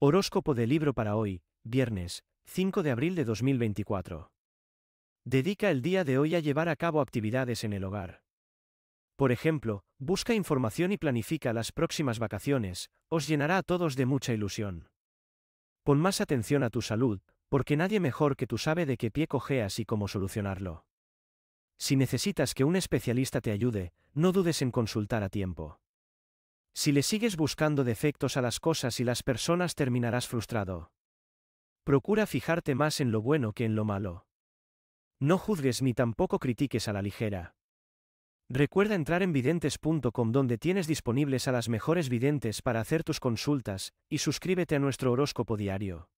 Horóscopo de libro para hoy, viernes, 5 de abril de 2024. Dedica el día de hoy a llevar a cabo actividades en el hogar. Por ejemplo, busca información y planifica las próximas vacaciones, os llenará a todos de mucha ilusión. Pon más atención a tu salud, porque nadie mejor que tú sabe de qué pie cojeas y cómo solucionarlo. Si necesitas que un especialista te ayude, no dudes en consultar a tiempo. Si le sigues buscando defectos a las cosas y las personas terminarás frustrado. Procura fijarte más en lo bueno que en lo malo. No juzgues ni tampoco critiques a la ligera. Recuerda entrar en videntes.com donde tienes disponibles a las mejores videntes para hacer tus consultas, y suscríbete a nuestro horóscopo diario.